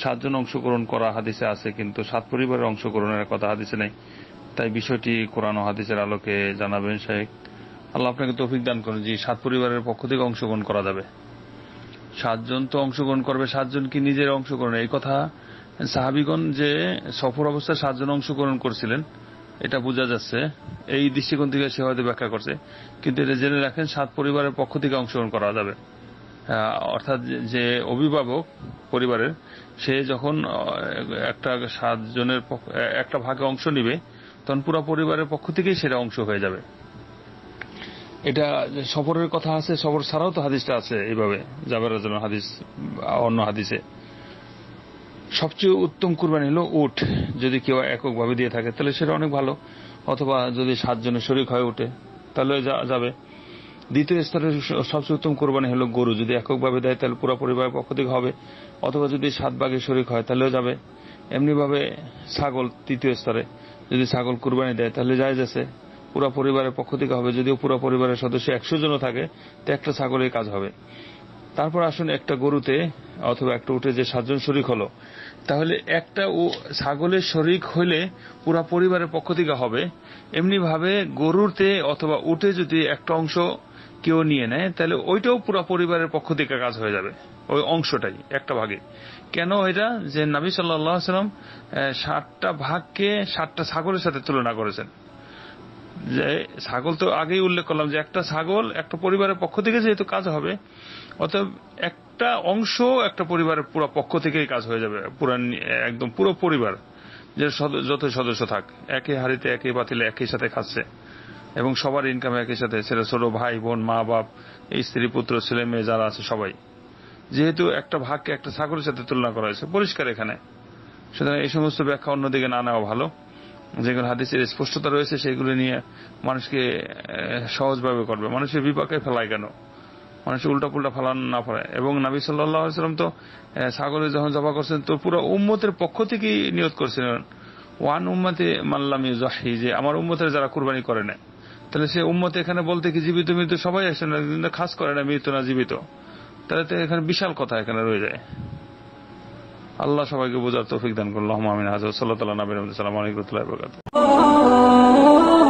সাতজন অংশগ্রহণ করা হাদিসে আছে কিন্তু সাত পরিবারের অংশগ্রহণের কথা হাদিসে নেই তাই বিষয়টি কোরআন হাদিসের আলোকে জানাবেন শেখ আল্লাহ আপনাকে তৌফিক দান করুন যে সাত পরিবারের পক্ষ থেকে অংশগ্রহণ করা যাবে সাতজন তো অংশগ্রহণ করবে সাতজন কি নিজের অংশগ্রহণ এই কথা সাহাবিগণ যে সফর অবস্থায় সাতজন অংশগ্রহণ করছিলেন এটা বোঝা যাচ্ছে এই দৃষ্টিকোণ থেকে সে হয়তো ব্যাখ্যা করছে কিন্তু এটা জেনে রাখেন সাত পরিবারের পক্ষ থেকে অংশগ্রহণ করা যাবে অর্থাৎ যে অভিভাবক পরিবারের সে যখন একটা সাতজনের একটা ভাগে অংশ নিবে তখন পুরো পরিবারের পক্ষ থেকেই সেটা অংশ হয়ে যাবে এটা সফরের কথা আছে সফর ছাড়াও তো হাদিসটা আছে এইভাবে জাবের হাদিস অন্য হাদিসে সবচেয়ে উত্তম কুরবানি হলো উট যদি কেউ এককভাবে দিয়ে থাকে তাহলে সেটা অনেক ভালো অথবা যদি সাতজনের শরিক হয়ে ওঠে তাহলে যাবে দ্বিতীয় স্তরে সবচেয়ে উত্তম কোরবানি হলো গরু যদি এককভাবে দেয় তাহলে পুরো পরিবারের পক্ষ থেকে হবে অথবা যদি সাত বাঘে শরিক হয় তাহলেও যাবে এমনিভাবে ছাগল তৃতীয় স্তরে যদি ছাগল কুরবানি দেয় তাহলে যায় যাচ্ছে পুরো পরিবারের পক্ষ থেকে হবে যদিও পুরো পরিবারের সদস্য একশো জনও থাকে তো একটা ছাগলের কাজ হবে তারপর আসুন একটা গরুতে অথবা একটা উঠে যে সাতজন শরিক হলো তাহলে একটা ও ছাগলের শরিক হলে পুরা পরিবারের পক্ষ থেকে হবে এমনিভাবে গরুতে অথবা উঠে যদি একটা অংশ কেউ নিয়ে নেয় তাহলে ওইটাও পুরো পরিবারের পক্ষ থেকে কাজ হয়ে যাবে ওই অংশটাই একটা ভাগে কেন এটা যে নাবি সাল্লাহ সাল্লাম ষাটটা ভাগকে ষাটটা ছাগলের সাথে তুলনা করেছেন যে ছাগল তো আগেই উল্লেখ করলাম যে একটা ছাগল একটা পরিবারের পক্ষ থেকে যেহেতু কাজ হবে অতএব একটা অংশ একটা পরিবারের পুরো পক্ষ থেকেই কাজ হয়ে যাবে পুরা একদম পুরো পরিবার যে যত সদস্য থাক একই হাড়িতে একই বাতিলে একই সাথে খাচ্ছে এবং সবার ইনকাম একই সাথে ছেলে ছোট ভাই বোন মা বাপ স্ত্রী পুত্র ছেলে মেয়ে যারা আছে সবাই যেহেতু একটা ভাগকে একটা ছাগলের সাথে তুলনা করা হয়েছে পরিষ্কার এখানে সুতরাং এই সমস্ত ব্যাখ্যা অন্যদিকে না নেওয়া ভালো যেগুলো হাদিসের স্পষ্টতা রয়েছে সেগুলো নিয়ে মানুষকে সহজভাবে করবে মানুষের বিপাকে ফেলায় কেন মানুষ পুল্টা ফালান না পারে এবং নাবি সাল্লাম তো সাগরে যখন জবা করছেন তো পুরো উম্মতের পক্ষ থেকেই নিয়োগ করছিলেন ওয়ান উম্মাতে মাল্লামি জাহি যে আমার উম্মতের যারা কুরবানি করে নেয় তাহলে সে উম্মত এখানে বলতে কি জীবিত মৃত্যু সবাই আসে না কিন্তু খাস করে না মৃত্যু না জীবিত তাহলে তো এখানে বিশাল কথা এখানে রয়ে যায় আল্লাহ সবাইকে বোঝার তৌফিক দান করল আমিন হাজার সাল্লাহ তাল্লাহ নবীর সালাম আলাইকুম